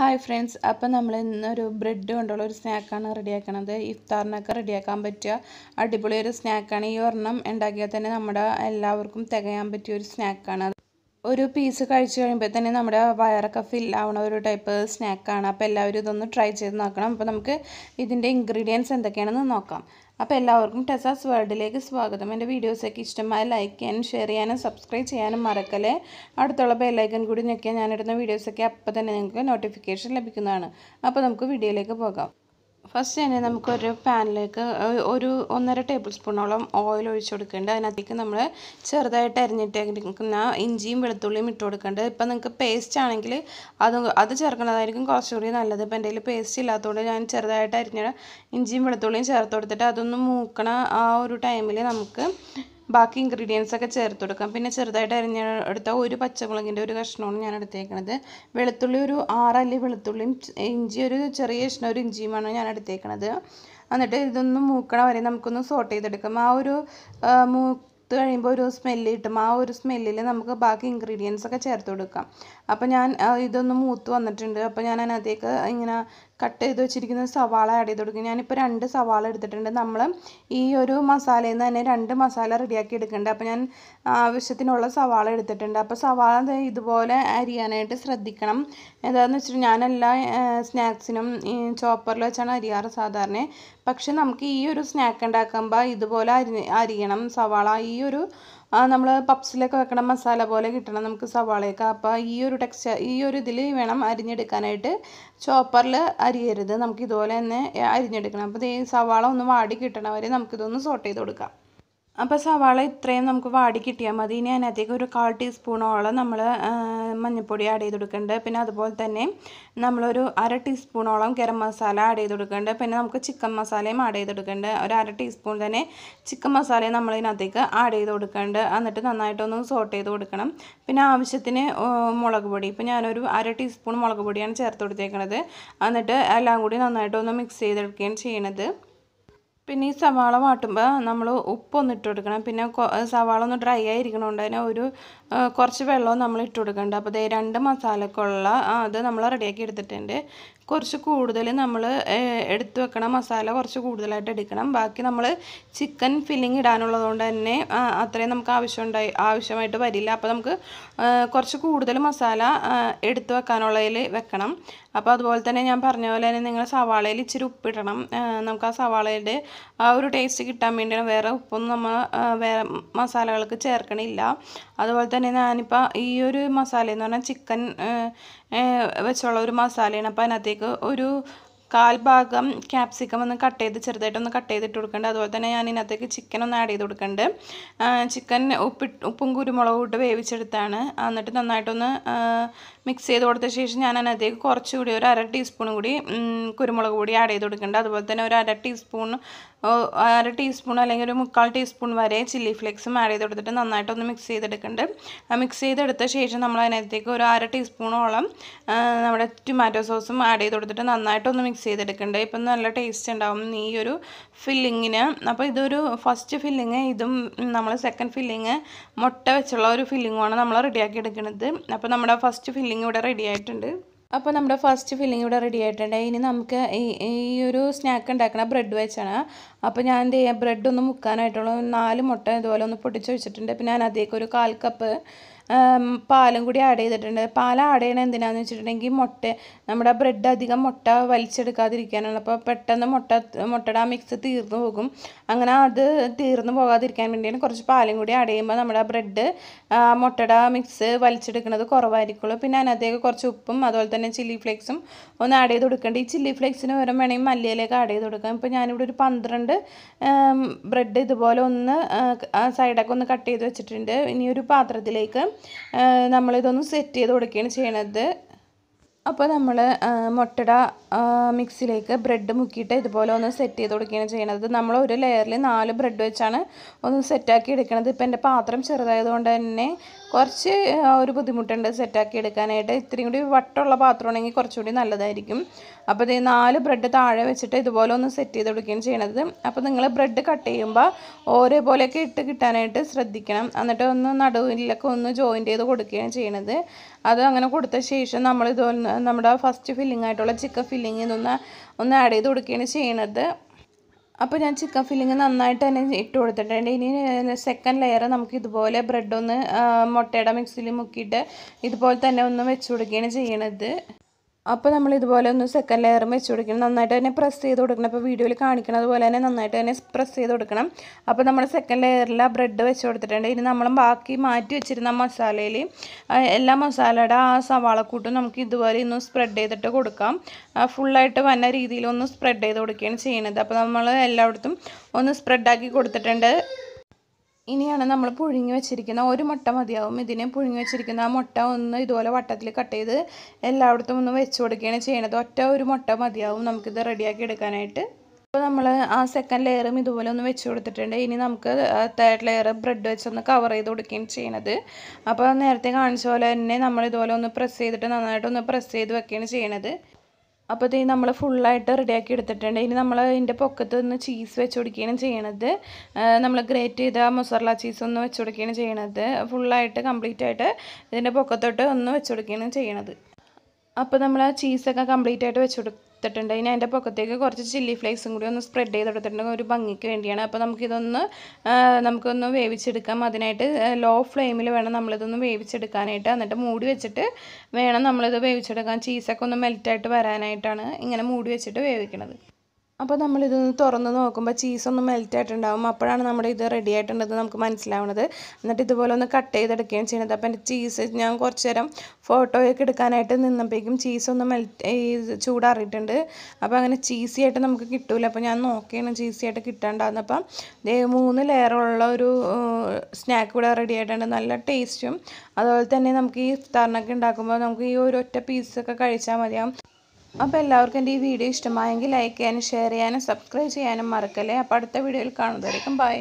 hi friends അപ്പോൾ നമ്മൾ ഇന്നൊരു ബ്രെഡ് കൊണ്ടുള്ള ഒരു സ്നാക്കാണ് റെഡിയാക്കണത് ഇഫ്താറിനൊക്കെ റെഡിയാക്കാൻ പറ്റിയ അടിപൊളി ഒരു സ്നാക്കാണ് ഈ ഒരെണ്ണം ഉണ്ടാക്കിയാൽ തന്നെ നമ്മുടെ എല്ലാവർക്കും തികയാൻ പറ്റിയ ഒരു സ്നാക്കാണ് ഒരു പീസ് കഴിച്ചു കഴിയുമ്പോൾ തന്നെ നമ്മുടെ വയറൊക്കെ ഫിൽ ആവണ ഒരു ടൈപ്പ് സ്നാക്കാണ് അപ്പോൾ എല്ലാവരും ഇതൊന്ന് ട്രൈ ചെയ്ത് നോക്കണം അപ്പോൾ നമുക്ക് ഇതിൻ്റെ ഇൻഗ്രീഡിയൻസ് എന്തൊക്കെയാണെന്ന് നോക്കാം അപ്പോൾ എല്ലാവർക്കും ടെസാസ് വേൾഡിലേക്ക് സ്വാഗതം എൻ്റെ വീഡിയോസൊക്കെ ഇഷ്ടമായി ലൈക്ക് ചെയ്യാനും ഷെയർ ചെയ്യാനും സബ്സ്ക്രൈബ് ചെയ്യാനും മറക്കല്ലേ അടുത്തുള്ള ബെല്ലൈക്കൻ കൂടി ഞെക്കിയാൽ ഞാനിടുന്ന വീഡിയോസൊക്കെ അപ്പോൾ തന്നെ നിങ്ങൾക്ക് നോട്ടിഫിക്കേഷൻ ലഭിക്കുന്നതാണ് അപ്പോൾ നമുക്ക് വീഡിയോയിലേക്ക് പോകാം ഫസ്റ്റ് തന്നെ നമുക്കൊരു പാനിലേക്ക് ഒരു ഒന്നര ടേബിൾ സ്പൂണോളം ഓയിൽ ഒഴിച്ചു കൊടുക്കേണ്ടത് അതിനകത്തേക്ക് നമ്മൾ ചെറുതായിട്ട് അരിഞ്ഞിട്ടേക്കുന്ന ഇഞ്ചിയും വെളുത്തുള്ളിയും ഇട്ട് കൊടുക്കേണ്ടത് ഇപ്പം നിങ്ങൾക്ക് പേസ്റ്റ് ആണെങ്കിൽ അത് അത് ചേർക്കുന്നതായിരിക്കും കുറച്ചുകൂടി നല്ലത് ഇപ്പം എൻ്റെ പേസ്റ്റ് ഇല്ലാത്തതുകൊണ്ട് ഞാൻ ചെറുതായിട്ട് അരിഞ്ഞ ഇഞ്ചിയും വെളുത്തുള്ളിയും ചേർത്ത് കൊടുത്തിട്ട് അതൊന്ന് മൂക്കണ ആ ഒരു ടൈമിൽ നമുക്ക് ബാക്കി ഇൻഗ്രീഡിയൻസ് ഒക്കെ ചേർത്ത് കൊടുക്കാം പിന്നെ ചെറുതായിട്ട് അരിഞ്ഞ എടുത്ത ഒരു പച്ചമുളകിൻ്റെ ഒരു കഷ്ണമാണ് ഞാൻ എടുത്തേക്കണത് വെളുത്തുള്ളി ഒരു ആറല്ലി വെളുത്തുള്ളിയും ഇഞ്ചി ഒരു ചെറിയ കഷ്ണം ഒരു ഇഞ്ചിയുമാണ് ഞാൻ എടുത്തേക്കണത് എന്നിട്ട് ഇതൊന്ന് മൂക്കണ വരെ നമുക്കൊന്ന് സോട്ട് ചെയ്തെടുക്കാം ആ ഒരു മൂ എടുത്ത് കഴിയുമ്പോൾ ഒരു സ്മെല്ല് കിട്ടും ആ ഒരു സ്മെല്ലിൽ നമുക്ക് ബാക്കി ഇൻഗ്രീഡിയൻസ് ഒക്കെ ചേർത്ത് കൊടുക്കാം അപ്പോൾ ഞാൻ ഇതൊന്ന് മൂത്ത് വന്നിട്ടുണ്ട് അപ്പോൾ ഞാൻ അതിനകത്തേക്ക് ഇങ്ങനെ കട്ട് ചെയ്ത് വെച്ചിരിക്കുന്ന സവാള ആഡ് ചെയ്ത് കൊടുക്കും ഞാനിപ്പോൾ രണ്ട് സവാള എടുത്തിട്ടുണ്ട് നമ്മൾ ഈ ഒരു മസാലയിൽ നിന്ന് തന്നെ രണ്ട് മസാല റെഡിയാക്കി എടുക്കേണ്ടത് അപ്പോൾ ഞാൻ ആവശ്യത്തിനുള്ള സവാള എടുത്തിട്ടുണ്ട് അപ്പോൾ സവാള ഇതുപോലെ അരിയാനായിട്ട് ശ്രദ്ധിക്കണം എന്താണെന്ന് വെച്ചിട്ട് എല്ലാ സ്നാക്സിനും ചോപ്പറിൽ വെച്ചാണ് അരിയാറ് സാധാരണ പക്ഷെ നമുക്ക് ഈ ഒരു സ്നാക്ക് ഉണ്ടാക്കുമ്പോൾ ഇതുപോലെ അരി അരിയണം സവാള ഈ ഒരു നമ്മൾ പപ്സിലൊക്കെ വെക്കണ മസാല പോലെ കിട്ടണം നമുക്ക് സവാളയൊക്കെ അപ്പോൾ ഈ ഒരു ടെക്സ്ചർ ഈ ഒരു ഇതിൽ വേണം അരിഞ്ഞെടുക്കാനായിട്ട് ചോപ്പറിൽ അരിയരുത് നമുക്ക് ഇതുപോലെ തന്നെ അരിഞ്ഞെടുക്കണം അപ്പോൾ ഈ സവാള ഒന്ന് വാടി കിട്ടണ വരെ നമുക്കിതൊന്ന് സോട്ട് ചെയ്ത് കൊടുക്കാം അപ്പോൾ സവാള ഇത്രയും നമുക്ക് വാടി കിട്ടിയാൽ മതി ഇനി അതിനകത്തേക്ക് ഒരു കാൽ ടീസ്പൂണോളം നമ്മൾ മഞ്ഞൾപ്പൊടി ആഡ് ചെയ്ത് കൊടുക്കേണ്ടത് പിന്നെ അതുപോലെ തന്നെ നമ്മളൊരു അര ടീസ്പൂണോളം ഗരം മസാല ആഡ് ചെയ്ത് കൊടുക്കേണ്ടത് പിന്നെ നമുക്ക് ചിക്കൻ മസാലയും ആഡ് ചെയ്ത് കൊടുക്കേണ്ടത് ഒരു അര ടീസ്പൂൺ തന്നെ ചിക്കൻ മസാലയും നമ്മൾ ഇതിനകത്തേക്ക് ആഡ് ചെയ്ത് കൊടുക്കേണ്ടത് എന്നിട്ട് നന്നായിട്ടൊന്ന് സോട്ട് ചെയ്ത് കൊടുക്കണം പിന്നെ ആവശ്യത്തിന് മുളക് പൊടി ഇപ്പോൾ ഞാനൊരു അര ടീസ്പൂൺ മുളക് പൊടിയാണ് ചേർത്ത് കൊടുത്തേക്കുന്നത് എന്നിട്ട് എല്ലാം കൂടി നന്നായിട്ടൊന്ന് മിക്സ് ചെയ്തെടുക്കുകയാണ് ചെയ്യണത് പിന്നെ ഈ സവാള വാട്ടുമ്പോൾ നമ്മൾ ഉപ്പൊന്നും ഇട്ട് കൊടുക്കണം പിന്നെ സവാള ഒന്ന് ഡ്രൈ ആയിരിക്കണോണ്ട് തന്നെ ഒരു കുറച്ച് വെള്ളവും നമ്മൾ ഇട്ട് കൊടുക്കുന്നുണ്ട് അപ്പോൾ ദേ രണ്ട് മസാലക്കുള്ള അത് നമ്മൾ റെഡിയാക്കി എടുത്തിട്ടുണ്ട് കുറച്ച് കൂടുതൽ നമ്മൾ എടുത്ത് വെക്കണം മസാല കുറച്ച് കൂടുതലായിട്ട് എടുക്കണം ബാക്കി നമ്മൾ ചിക്കൻ ഫില്ലിങ് ഇടാനുള്ളതുകൊണ്ട് തന്നെ അത്രയും നമുക്ക് ആവശ്യമുണ്ടായി ആവശ്യമായിട്ട് വരില്ല അപ്പോൾ നമുക്ക് കുറച്ച് കൂടുതൽ മസാല എടുത്ത് വെക്കാനുള്ളതിൽ വെക്കണം അപ്പോൾ അതുപോലെ തന്നെ ഞാൻ പറഞ്ഞ പോലെ തന്നെ നിങ്ങൾ സവാളയിൽ ഇച്ചിരി ഉപ്പിടണം നമുക്ക് ആ സവാളയുടെ ആ ഒരു ടേസ്റ്റ് കിട്ടാൻ വേണ്ടിയാണ് വേറെ ഉപ്പൊന്നും നമ്മൾ വേറെ മസാലകൾക്ക് ചേർക്കണില്ല അതുപോലെ തന്നെ ഞാനിപ്പോൾ ഈ ഒരു മസാല എന്ന് പറഞ്ഞാൽ ചിക്കൻ വെച്ചുള്ള ഒരു മസാലയാണ് അപ്പോൾ അതിനകത്തേക്ക് അതിലേക്ക് ഒരു കാൽഭാഗം ക്യാപ്സിക്കം ഒന്ന് കട്ട് ചെയ്ത് ചെറുതായിട്ടൊന്ന് കട്ട് ചെയ്തിട്ട് കൊടുക്കേണ്ടത് അതുപോലെ തന്നെ ഞാൻ ഇതിനകത്തേക്ക് ചിക്കൻ ഒന്ന് ആഡ് ചെയ്ത് കൊടുക്കേണ്ടത് ചിക്കൻ ഉപ്പ് ഉപ്പും കുരുമുളകും ഇട്ട് വേവിച്ചെടുത്താണ് എന്നിട്ട് നന്നായിട്ടൊന്ന് മിക്സ് ചെയ്ത് കൊടുത്ത ശേഷം ഞാൻ അതിനകത്തേക്ക് കുറച്ചുകൂടി ഒരു അര ടീസ്പൂൺ കൂടി കുരുമുളക് കൂടി ആഡ് ചെയ്ത് കൊടുക്കേണ്ടത് അതുപോലെ തന്നെ ഒരു അര ടീസ്പൂൺ അര ടീസ്പൂൺ അല്ലെങ്കിൽ ഒരു മുക്കാൽ ടീസ്പൂൺ വരെ ചില്ലി ഫ്ലേക്സും ആഡ് ചെയ്ത് കൊടുത്തിട്ട് നന്നായിട്ടൊന്ന് മിക്സ് ആ മിക്സ് ചെയ്തെടുത്ത ശേഷം നമ്മൾ അതിനകത്തേക്ക് ഒരു അര ടീസ്പൂണോളം നമ്മുടെ ടൊമാറ്റോ സോസും ആഡ് ചെയ്ത് കൊടുത്തിട്ട് നന്നായിട്ടൊന്ന് മിക്സ് ചെയ്തെടുക്കേണ്ടത് ഇപ്പം നല്ല ടേസ്റ്റ് ഉണ്ടാവും ഈ ഒരു ഫില്ലിങ്ങിന് അപ്പോൾ ഇതൊരു ഫസ്റ്റ് ഫില്ലിങ് ഇതും നമ്മൾ സെക്കൻഡ് ഫില്ലിങ് മുട്ട വെച്ചുള്ള ഒരു ഫില്ലിങ്ങുമാണ് നമ്മൾ റെഡിയാക്കി എടുക്കുന്നത് അപ്പോൾ നമ്മുടെ ഫസ്റ്റ് ഫില്ലിങ് ഇവിടെ റെഡി ആയിട്ടുണ്ട് അപ്പോൾ നമ്മുടെ ഫസ്റ്റ് ഫില്ലിംഗ് ഇവിടെ റെഡി ആയിട്ടുണ്ട് ഇനി നമുക്ക് ഈ ഒരു സ്നാക്ക് ഉണ്ടാക്കണ ബ്രെഡ് വെച്ചാണ് അപ്പോൾ ഞാൻ എന്ത് ചെയ്യാം ബ്രെഡ് ഒന്ന് മുക്കാനായിട്ടുള്ള നാല് മുട്ട ഇതുപോലെ ഒന്ന് പൊട്ടിച്ച് വെച്ചിട്ടുണ്ട് പിന്നെ ഞാൻ അതിലേക്ക് ഒരു കാൽ കപ്പ് പാലും കൂടി ആഡ് ചെയ്തിട്ടുണ്ട് പാൽ ആഡ് ചെയ്യണത് എന്തിനാണെന്ന് വെച്ചിട്ടുണ്ടെങ്കിൽ മുട്ട നമ്മുടെ ബ്രെഡ് അധികം മുട്ട വലിച്ചെടുക്കാതിരിക്കാനുള്ള അപ്പോൾ പെട്ടെന്ന് മുട്ട മുട്ടയുടെ ആ മിക്സ് തീർന്നു പോകും അങ്ങനെ അത് തീർന്നു പോകാതിരിക്കാൻ വേണ്ടിയാണ് കുറച്ച് പാലും കൂടി ആഡ് ചെയ്യുമ്പോൾ നമ്മുടെ ബ്രെഡ് മുട്ടയുടെ മിക്സ് വലിച്ചെടുക്കുന്നത് കുറവായിരിക്കുള്ളൂ പിന്നെ അതിനകത്തേക്ക് കുറച്ച് ഉപ്പും അതുപോലെ തന്നെ ചില്ലി ഫ്ലേക്സും ഒന്ന് ആഡ് ചെയ്ത് കൊടുക്കേണ്ടത് ഈ ചില്ലി ഫ്ലേക്സിന് വരും വേണമെങ്കിൽ മല്ലിയിലേക്ക് ആഡ് ചെയ്ത് കൊടുക്കാം ഇപ്പോൾ ഞാനിവിടെ ഒരു പന്ത്രണ്ട് ബ്രെഡ് ഇതുപോലെ ഒന്ന് സൈഡൊക്കെ ഒന്ന് കട്ട് ചെയ്ത് വെച്ചിട്ടുണ്ട് ഇനി ഒരു പാത്രത്തിലേക്ക് നമ്മളിതൊന്ന് സെറ്റ് ചെയ്ത് കൊടുക്കുകയാണ് ചെയ്യണത് അപ്പോൾ നമ്മൾ മുട്ടട മിക്സിലേക്ക് ബ്രെഡ് മുക്കിയിട്ട് ഇതുപോലെ ഒന്ന് സെറ്റ് ചെയ്ത് കൊടുക്കുകയാണ് ചെയ്യണത് നമ്മൾ ഒരു ലെയറിൽ നാല് ബ്രെഡ് വെച്ചാണ് ഒന്ന് സെറ്റാക്കി എടുക്കണത് ഇപ്പം എൻ്റെ പാത്രം ചെറുതായതുകൊണ്ട് തന്നെ കുറച്ച് ഒരു ബുദ്ധിമുട്ടുണ്ട് സെറ്റാക്കി എടുക്കാനായിട്ട് ഇത്രയും കൂടി വട്ടമുള്ള പാത്രമാണെങ്കിൽ കുറച്ചുകൂടി നല്ലതായിരിക്കും അപ്പോൾ ഇത് നാല് ബ്രെഡ് താഴെ വെച്ചിട്ട് ഇതുപോലെ ഒന്ന് സെറ്റ് ചെയ്ത് കൊടുക്കുകയാണ് ചെയ്യണത് അപ്പോൾ നിങ്ങൾ ബ്രെഡ് കട്ട് ചെയ്യുമ്പോൾ ഒരേപോലെയൊക്കെ ഇട്ട് കിട്ടാനായിട്ട് ശ്രദ്ധിക്കണം എന്നിട്ട് ഒന്ന് നടുവിലൊക്കെ ഒന്ന് ജോയിൻ്റ് ചെയ്ത് കൊടുക്കുകയാണ് ചെയ്യണത് അത് അങ്ങനെ കൊടുത്ത ശേഷം നമ്മളിത് നമ്മുടെ ഫസ്റ്റ് ഫില്ലിംഗ് ആയിട്ടുള്ള ചിക്കൻ ഫില്ലിംഗ് ഇതൊന്ന് ഒന്ന് ആഡ് ചെയ്ത് കൊടുക്കുകയാണ് ചെയ്യണത് അപ്പോൾ ഞാൻ ചിക്കൻ ഫില്ലിങ് നന്നായിട്ട് തന്നെ ഇട്ട് കൊടുത്തിട്ടുണ്ട് ഇനി സെക്കൻഡ് ലെയർ നമുക്ക് ഇതുപോലെ ബ്രെഡ് ഒന്ന് മുട്ടയുടെ മിക്സിയിൽ മുക്കിയിട്ട് ഇതുപോലെ തന്നെ ഒന്ന് വെച്ച് കൊടുക്കുകയാണ് ചെയ്യണത് അപ്പോൾ നമ്മൾ ഇതുപോലെ ഒന്ന് സെക്കൻഡ് ലെയറും വെച്ച് കൊടുക്കണം നന്നായിട്ട് തന്നെ പ്രസ് ചെയ്ത് കൊടുക്കണം അപ്പോൾ വീഡിയോയിൽ കാണിക്കുന്നത് പോലെ തന്നെ നന്നായിട്ട് തന്നെ പ്രസ് ചെയ്ത് കൊടുക്കണം അപ്പോൾ നമ്മൾ സെക്കൻഡ് ലെയറിൽ ആ ബ്രെഡ് വെച്ച് കൊടുത്തിട്ടുണ്ട് ഇനി നമ്മൾ ബാക്കി മാറ്റി വെച്ചിരുന്ന മസാലയിൽ എല്ലാ മസാലയുടെ ആ സവാളക്കൂട്ടും നമുക്ക് ഇതുപോലെ ഒന്ന് സ്പ്രെഡ് ചെയ്തിട്ട് കൊടുക്കാം ഫുള്ളായിട്ട് വന്ന രീതിയിൽ ഒന്ന് സ്പ്രെഡ് ചെയ്ത് കൊടുക്കുകയാണ് ചെയ്യുന്നത് അപ്പോൾ നമ്മൾ എല്ലായിടത്തും ഒന്ന് സ്പ്രെഡാക്കി കൊടുത്തിട്ടുണ്ട് ഇനിയാണ് നമ്മൾ പുഴുങ്ങി വെച്ചിരിക്കുന്ന ഒരു മുട്ട മതിയാവും ഇതിനെ പുഴുങ്ങി വെച്ചിരിക്കുന്ന ആ മുട്ട ഒന്ന് ഇതുപോലെ വട്ടത്തിൽ കട്ട് ചെയ്ത് എല്ലായിടത്തും ഒന്ന് വെച്ച് കൊടുക്കുകയാണ് ചെയ്യണത് ഒറ്റ ഒരു മുട്ട മതിയാവും നമുക്കിത് റെഡിയാക്കി എടുക്കാനായിട്ട് അപ്പോൾ നമ്മൾ ആ സെക്കൻഡ് ലെയറും ഇതുപോലെ ഒന്ന് വെച്ച് കൊടുത്തിട്ടുണ്ട് ഇനി നമുക്ക് തേർഡ് ലെയർ ബ്രെഡ് വെച്ചൊന്ന് കവർ ചെയ്ത് കൊടുക്കുകയും ചെയ്യണത് അപ്പോൾ നേരത്തെ കാണിച്ച പോലെ തന്നെ നമ്മൾ ഇതുപോലെ ഒന്ന് പ്രസ് ചെയ്തിട്ട് നന്നായിട്ടൊന്ന് പ്രസ് ചെയ്ത് വെക്കുകയാണ് ചെയ്യണത് അപ്പോൾ ഇത് നമ്മൾ ഫുള്ളായിട്ട് റെഡിയാക്കി എടുത്തിട്ടുണ്ട് ഇനി നമ്മൾ ഇതിൻ്റെ പൊക്കത്ത് നിന്ന് ചീസ് വെച്ച് കൊടുക്കുകയാണ് ചെയ്യണത് നമ്മൾ ഗ്രേറ്റ് ചെയ്ത മൊസറല ചീസ് ഒന്ന് വെച്ച് കൊടുക്കുകയാണ് ചെയ്യണത് ഫുള്ളായിട്ട് കംപ്ലീറ്റ് ആയിട്ട് ഇതിൻ്റെ പൊക്കത്തോട്ട് ഒന്ന് വെച്ച് കൊടുക്കുകയാണ് ചെയ്യണത് അപ്പോൾ നമ്മൾ ആ ചീസൊക്കെ കംപ്ലീറ്റ് ആയിട്ട് വെച്ച് കൊടുത്തിട്ടുണ്ട് ഇനി അതിൻ്റെ പുറത്തേക്ക് കുറച്ച് ചില്ലി ഫ്ലേക്സും കൂടി ഒന്ന് സ്പ്രെഡ് ചെയ്ത് കൊടുത്തിട്ടുണ്ട് ഒരു ഭംഗിക്ക് വേണ്ടിയാണ് അപ്പോൾ നമുക്കിതൊന്ന് നമുക്കൊന്ന് വേവിച്ചെടുക്കാം അതിനായിട്ട് ലോ ഫ്ലെയിമിൽ വേണം നമ്മളിതൊന്ന് വേവിച്ചെടുക്കാനായിട്ട് എന്നിട്ട് മൂടി വെച്ചിട്ട് വേണം നമ്മളിത് വേവിച്ചെടുക്കാൻ ചീസൊക്കെ ഒന്ന് മെൽറ്റായിട്ട് വരാനായിട്ടാണ് ഇങ്ങനെ മൂടി വെച്ചിട്ട് വേവിക്കണത് അപ്പോൾ നമ്മളിതൊന്ന് തുറന്ന് നോക്കുമ്പോൾ ചീസൊന്ന് മെൽറ്റായിട്ടുണ്ടാവും അപ്പോഴാണ് നമ്മുടെ ഇത് റെഡി ആയിട്ടുണ്ടെന്ന് നമുക്ക് മനസ്സിലാവുന്നത് എന്നിട്ട് ഇതുപോലെ ഒന്ന് കട്ട് ചെയ്തെടുക്കുകയും ചെയ്യുന്നത് അപ്പോൾ എൻ്റെ ചീസ് ഞാൻ കുറച്ച് നേരം ഫോട്ടോയൊക്കെ എടുക്കാനായിട്ട് നിന്നപ്പോഴേക്കും ചീസൊന്ന് മെൽറ്റ് ചൂടാറിയിട്ടുണ്ട് അപ്പോൾ അങ്ങനെ ചീസി ആയിട്ട് നമുക്ക് കിട്ടൂല അപ്പോൾ ഞാൻ നോക്കിയാണ് ചീസി ആയിട്ട് കിട്ടാണ്ടാകുന്നത് മൂന്ന് ലെയറുള്ള ഒരു സ്നാക്ക് ഇവിടെ റെഡി ആയിട്ടുണ്ട് നല്ല ടേസ്റ്റും അതുപോലെ തന്നെ നമുക്ക് ഈ ഇഫ്താറിനൊക്കെ ഉണ്ടാക്കുമ്പോൾ നമുക്ക് ഈ ഒരു ഒറ്റ പീസൊക്കെ കഴിച്ചാൽ മതിയാവും അപ്പോൾ എല്ലാവർക്കും എൻ്റെ ഈ വീഡിയോ ഇഷ്ടമായെങ്കിൽ ലൈക്ക് ചെയ്യാനും ഷെയർ ചെയ്യാനും സബ്സ്ക്രൈബ് ചെയ്യാനും മറക്കല്ലേ അപ്പോൾ അടുത്ത വീഡിയോയിൽ കാണുന്നതായിരിക്കും ബൈ